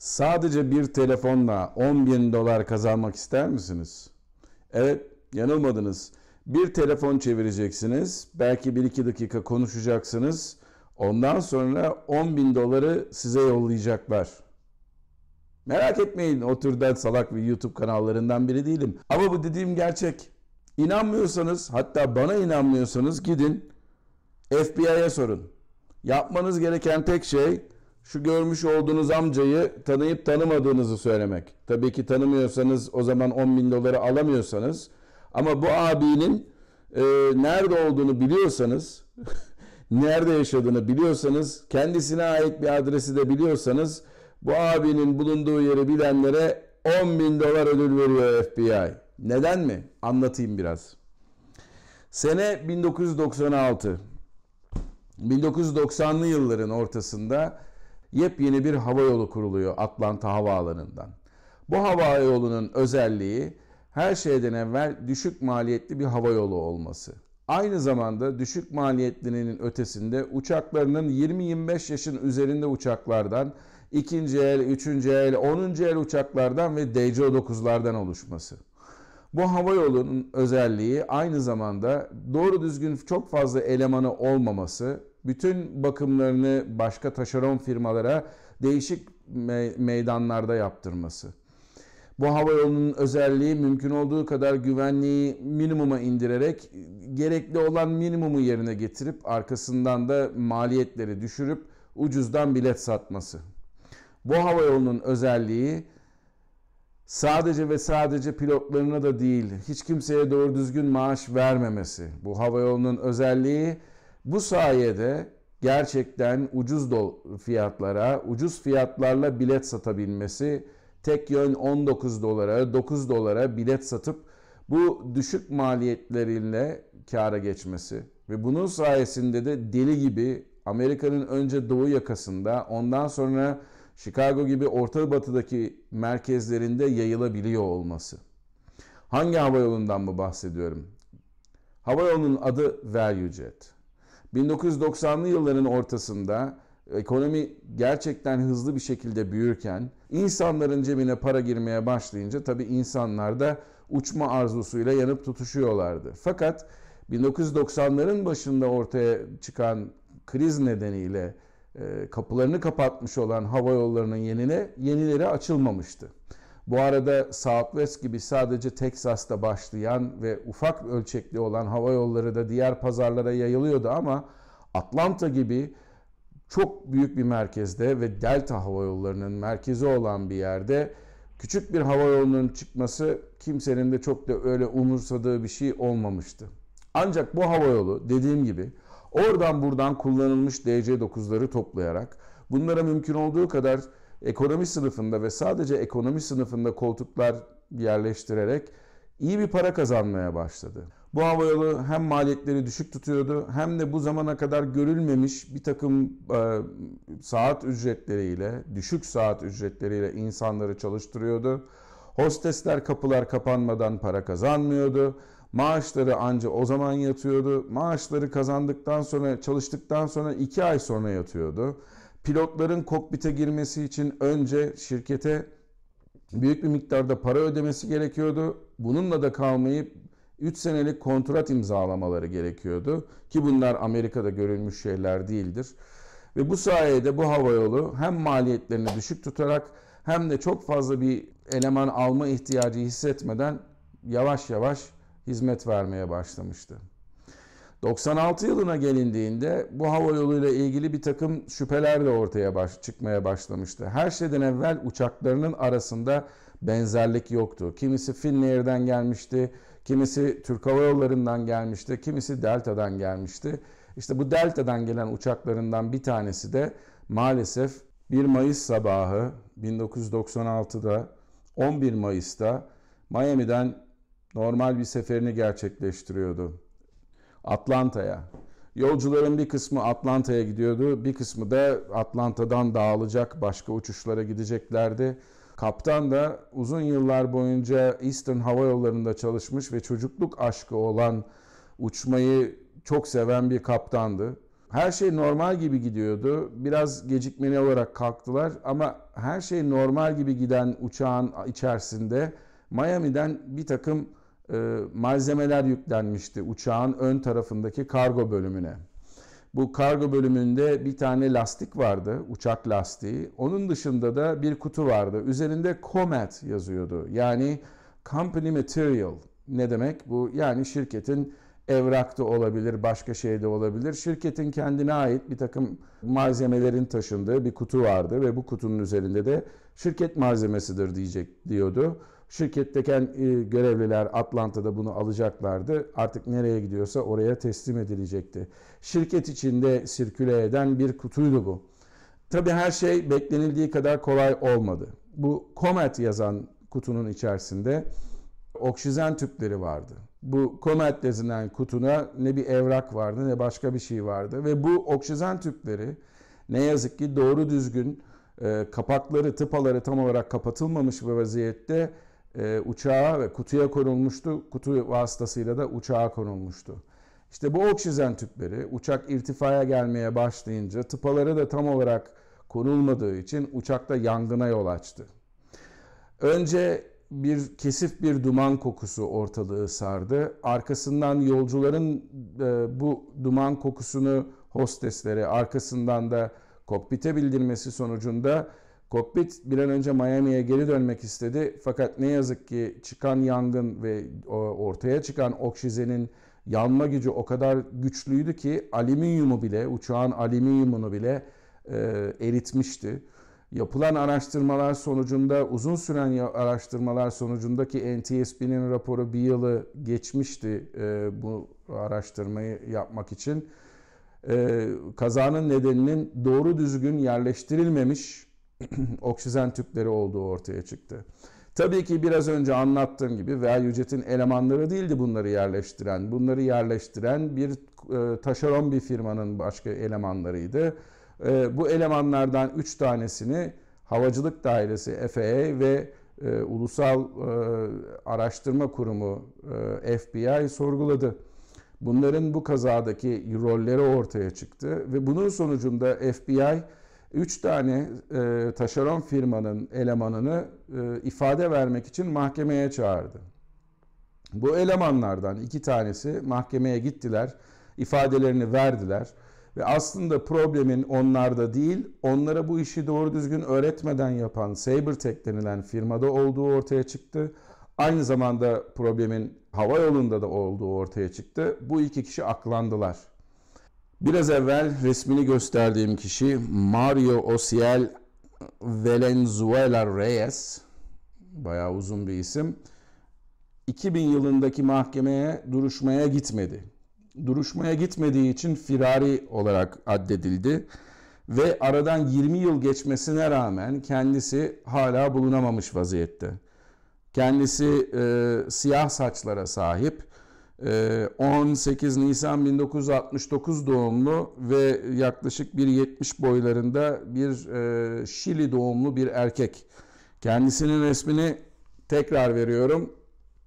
Sadece bir telefonla 10 bin dolar kazanmak ister misiniz? Evet, yanılmadınız. Bir telefon çevireceksiniz, belki 1-2 dakika konuşacaksınız. Ondan sonra 10 bin doları size yollayacaklar. Merak etmeyin o türden salak bir YouTube kanallarından biri değilim. Ama bu dediğim gerçek. İnanmıyorsanız hatta bana inanmıyorsanız gidin FBI'ye sorun. Yapmanız gereken tek şey şu görmüş olduğunuz amcayı tanıyıp tanımadığınızı söylemek. Tabii ki tanımıyorsanız o zaman 10 bin doları alamıyorsanız ama bu abinin e, nerede olduğunu biliyorsanız, nerede yaşadığını biliyorsanız, kendisine ait bir adresi de biliyorsanız bu abinin bulunduğu yeri bilenlere 10 bin dolar ödül veriyor FBI. Neden mi? Anlatayım biraz. Sene 1996. 1990'lı yılların ortasında yepyeni bir hava yolu kuruluyor Atlanta Havaalanı'ndan. Bu hava yolunun özelliği her şeyden evvel düşük maliyetli bir hava yolu olması. Aynı zamanda düşük maliyetlinin ötesinde uçaklarının 20-25 yaşın üzerinde uçaklardan, ikinci el, üçüncü el, onuncu el uçaklardan ve DC-9'lardan oluşması. Bu hava yolunun özelliği aynı zamanda doğru düzgün çok fazla elemanı olmaması bütün bakımlarını başka taşeron firmalara değişik me meydanlarda yaptırması. Bu hava yolunun özelliği mümkün olduğu kadar güvenliği minimuma indirerek gerekli olan minimumu yerine getirip arkasından da maliyetleri düşürüp ucuzdan bilet satması. Bu hava yolunun özelliği sadece ve sadece pilotlarına da değil hiç kimseye doğru düzgün maaş vermemesi. Bu hava yolunun özelliği bu sayede gerçekten ucuz fiyatlara, ucuz fiyatlarla bilet satabilmesi, tek yön 19 dolara, 9 dolara bilet satıp bu düşük maliyetleriyle kâra geçmesi ve bunun sayesinde de deli gibi Amerika'nın önce doğu yakasında ondan sonra Chicago gibi Orta Batı'daki merkezlerinde yayılabiliyor olması. Hangi hava yolundan mı bahsediyorum? Hava yolunun adı ValueJet. 1990'lı yılların ortasında ekonomi gerçekten hızlı bir şekilde büyürken insanların cebine para girmeye başlayınca tabi insanlar da uçma arzusuyla yanıp tutuşuyorlardı. Fakat 1990'ların başında ortaya çıkan kriz nedeniyle e, kapılarını kapatmış olan hava yollarının yenine yenileri açılmamıştı. Bu arada Southwest gibi sadece Texas'ta başlayan ve ufak ölçekli olan hava yolları da diğer pazarlara yayılıyordu ama Atlanta gibi çok büyük bir merkezde ve Delta hava yollarının merkezi olan bir yerde küçük bir hava yolunun çıkması kimsenin de çok da öyle umursadığı bir şey olmamıştı. Ancak bu hava yolu dediğim gibi oradan buradan kullanılmış DC9'ları toplayarak bunlara mümkün olduğu kadar ekonomi sınıfında ve sadece ekonomi sınıfında koltuklar yerleştirerek iyi bir para kazanmaya başladı. Bu havayolu hem maliyetleri düşük tutuyordu hem de bu zamana kadar görülmemiş bir takım e, saat ücretleriyle, düşük saat ücretleriyle insanları çalıştırıyordu. Hostesler kapılar kapanmadan para kazanmıyordu. Maaşları anca o zaman yatıyordu. Maaşları kazandıktan sonra, çalıştıktan sonra iki ay sonra yatıyordu. Pilotların kokpite girmesi için önce şirkete büyük bir miktarda para ödemesi gerekiyordu. Bununla da kalmayıp 3 senelik kontrat imzalamaları gerekiyordu. Ki bunlar Amerika'da görülmüş şeyler değildir. Ve bu sayede bu havayolu hem maliyetlerini düşük tutarak hem de çok fazla bir eleman alma ihtiyacı hissetmeden yavaş yavaş hizmet vermeye başlamıştı. 96 yılına gelindiğinde bu hava yoluyla ilgili bir takım şüpheler de ortaya baş, çıkmaya başlamıştı. Her şeyden evvel uçaklarının arasında benzerlik yoktu. Kimisi Finnair'den gelmişti, kimisi Türk Hava Yolları'ndan gelmişti, kimisi Delta'dan gelmişti. İşte bu Delta'dan gelen uçaklarından bir tanesi de maalesef 1 Mayıs sabahı 1996'da 11 Mayıs'ta Miami'den normal bir seferini gerçekleştiriyordu. Atlanta'ya. Yolcuların bir kısmı Atlanta'ya gidiyordu, bir kısmı da Atlanta'dan dağılacak başka uçuşlara gideceklerdi. Kaptan da uzun yıllar boyunca Eastern Hava Yolları'nda çalışmış ve çocukluk aşkı olan uçmayı çok seven bir kaptandı. Her şey normal gibi gidiyordu. Biraz gecikmeli olarak kalktılar ama her şey normal gibi giden uçağın içerisinde Miami'den bir takım e, malzemeler yüklenmişti uçağın ön tarafındaki kargo bölümüne. Bu kargo bölümünde bir tane lastik vardı, uçak lastiği. Onun dışında da bir kutu vardı. Üzerinde Comet yazıyordu. Yani Company Material ne demek bu? Yani şirketin evrak da olabilir, başka şey de olabilir. Şirketin kendine ait bir takım malzemelerin taşındığı bir kutu vardı ve bu kutunun üzerinde de şirket malzemesidir diyecek diyordu. Şirketteken e, görevliler Atlanta'da bunu alacaklardı. Artık nereye gidiyorsa oraya teslim edilecekti. Şirket içinde sirküle eden bir kutuydu bu. Tabii her şey beklenildiği kadar kolay olmadı. Bu Comet yazan kutunun içerisinde oksijen tüpleri vardı. Bu Comet yazılan kutuna ne bir evrak vardı ne başka bir şey vardı. Ve bu oksijen tüpleri ne yazık ki doğru düzgün e, kapakları, tıpaları tam olarak kapatılmamış bir vaziyette e, uçağa ve kutuya konulmuştu. Kutu vasıtasıyla da uçağa konulmuştu. İşte bu oksijen tüpleri uçak irtifaya gelmeye başlayınca tıpaları da tam olarak konulmadığı için uçakta yangına yol açtı. Önce bir kesif bir duman kokusu ortalığı sardı. Arkasından yolcuların e, bu duman kokusunu hosteslere arkasından da kokpite bildirmesi sonucunda Cockpit bir an önce Miami'ye geri dönmek istedi fakat ne yazık ki çıkan yangın ve e, ortaya çıkan oksijenin yanma gücü o kadar güçlüydü ki alüminyumu bile uçağın alüminyumunu bile e, eritmişti. Yapılan araştırmalar sonucunda uzun süren araştırmalar sonucundaki NTSB'nin raporu bir yılı geçmişti e, bu araştırmayı yapmak için. E, kazanın nedeninin doğru düzgün yerleştirilmemiş oksijen tüpleri olduğu ortaya çıktı. Tabii ki biraz önce anlattığım gibi ValueJet'in elemanları değildi bunları yerleştiren. Bunları yerleştiren bir e, taşeron bir firmanın başka elemanlarıydı. E, bu elemanlardan 3 tanesini Havacılık Dairesi FAA ve e, Ulusal e, Araştırma Kurumu e, FBI sorguladı. Bunların bu kazadaki rolleri ortaya çıktı ve bunun sonucunda FBI 3 tane e, taşeron firmanın elemanını e, ifade vermek için mahkemeye çağırdı. Bu elemanlardan iki tanesi mahkemeye gittiler, ifadelerini verdiler ve aslında problemin onlarda değil, onlara bu işi doğru düzgün öğretmeden yapan Sabertech denilen firmada olduğu ortaya çıktı. Aynı zamanda problemin hava yolunda da olduğu ortaya çıktı. Bu iki kişi aklandılar. Biraz evvel resmini gösterdiğim kişi Mario Osiel Velenzuela Reyes. Bayağı uzun bir isim. 2000 yılındaki mahkemeye duruşmaya gitmedi. Duruşmaya gitmediği için firari olarak addedildi ve aradan 20 yıl geçmesine rağmen kendisi hala bulunamamış vaziyette. Kendisi e, siyah saçlara sahip 18 ee, Nisan 1969 doğumlu ve yaklaşık 1.70 boylarında bir e, Şili doğumlu bir erkek. Kendisinin resmini tekrar veriyorum.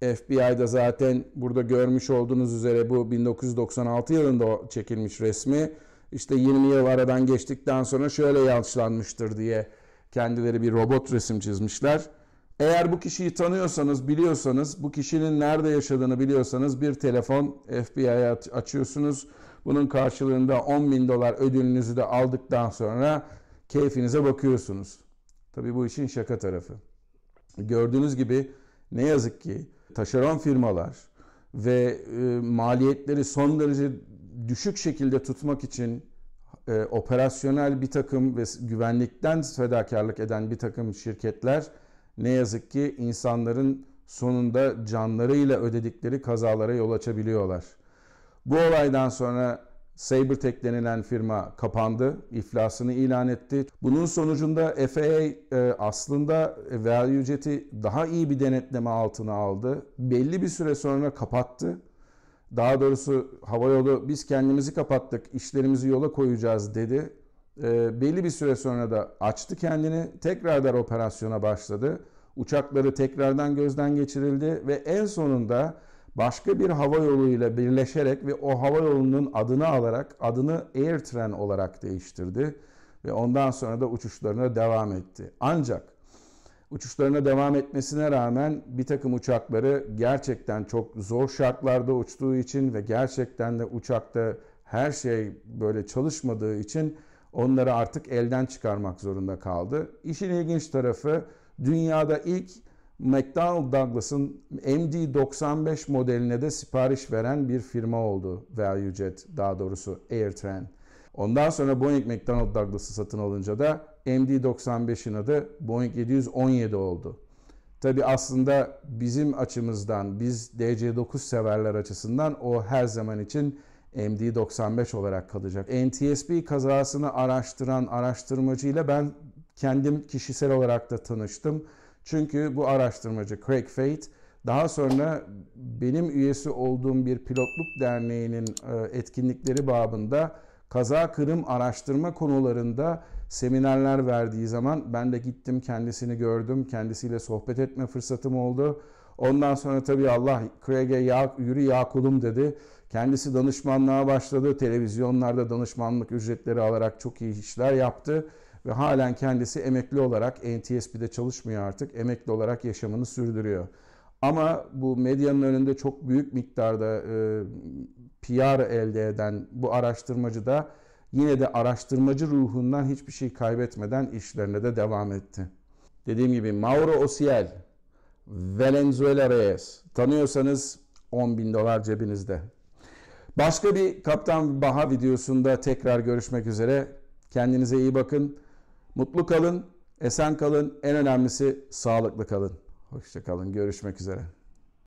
FBI'da zaten burada görmüş olduğunuz üzere bu 1996 yılında çekilmiş resmi. İşte 20 yıl aradan geçtikten sonra şöyle yanlışlanmıştır diye kendileri bir robot resim çizmişler. Eğer bu kişiyi tanıyorsanız, biliyorsanız, bu kişinin nerede yaşadığını biliyorsanız bir telefon FBI'ye açıyorsunuz. Bunun karşılığında 10 bin dolar ödülünüzü de aldıktan sonra keyfinize bakıyorsunuz. Tabii bu işin şaka tarafı. Gördüğünüz gibi ne yazık ki taşeron firmalar ve e, maliyetleri son derece düşük şekilde tutmak için e, operasyonel bir takım ve güvenlikten fedakarlık eden bir takım şirketler ne yazık ki insanların sonunda canlarıyla ödedikleri kazalara yol açabiliyorlar. Bu olaydan sonra Sabertech denilen firma kapandı, iflasını ilan etti. Bunun sonucunda FAA e, aslında value jet'i daha iyi bir denetleme altına aldı. Belli bir süre sonra kapattı. Daha doğrusu havayolu biz kendimizi kapattık, işlerimizi yola koyacağız dedi. Ee, belli bir süre sonra da açtı kendini. Tekrardan operasyona başladı. Uçakları tekrardan gözden geçirildi ve en sonunda başka bir hava yoluyla birleşerek ve o hava yolunun adını alarak adını AirTran olarak değiştirdi ve ondan sonra da uçuşlarına devam etti. Ancak uçuşlarına devam etmesine rağmen bir takım uçakları gerçekten çok zor şartlarda uçtuğu için ve gerçekten de uçakta her şey böyle çalışmadığı için onları artık elden çıkarmak zorunda kaldı. İşin ilginç tarafı dünyada ilk McDonnell Douglas'ın MD-95 modeline de sipariş veren bir firma oldu ValueJet daha doğrusu AirTran. Ondan sonra Boeing McDonnell Douglas'ı satın alınca da MD-95'in adı Boeing 717 oldu. Tabi aslında bizim açımızdan, biz DC-9 severler açısından o her zaman için MD95 olarak kalacak. NTSB kazasını araştıran araştırmacıyla ben kendim kişisel olarak da tanıştım. Çünkü bu araştırmacı Craig Fate daha sonra benim üyesi olduğum bir pilotluk derneğinin e, etkinlikleri babında kaza kırım araştırma konularında seminerler verdiği zaman ben de gittim kendisini gördüm. Kendisiyle sohbet etme fırsatım oldu. Ondan sonra tabii Allah Craig'e yürü ya kulum dedi. Kendisi danışmanlığa başladı. Televizyonlarda danışmanlık ücretleri alarak çok iyi işler yaptı ve halen kendisi emekli olarak NTSB'de çalışmıyor artık. Emekli olarak yaşamını sürdürüyor. Ama bu medyanın önünde çok büyük miktarda e, PR elde eden bu araştırmacı da yine de araştırmacı ruhundan hiçbir şey kaybetmeden işlerine de devam etti. Dediğim gibi Mauro Osiel, Venezuela Reyes tanıyorsanız 10 bin dolar cebinizde. Başka bir Kaptan Baha videosunda tekrar görüşmek üzere. Kendinize iyi bakın. Mutlu kalın, esen kalın. En önemlisi sağlıklı kalın. Hoşça kalın. Görüşmek üzere.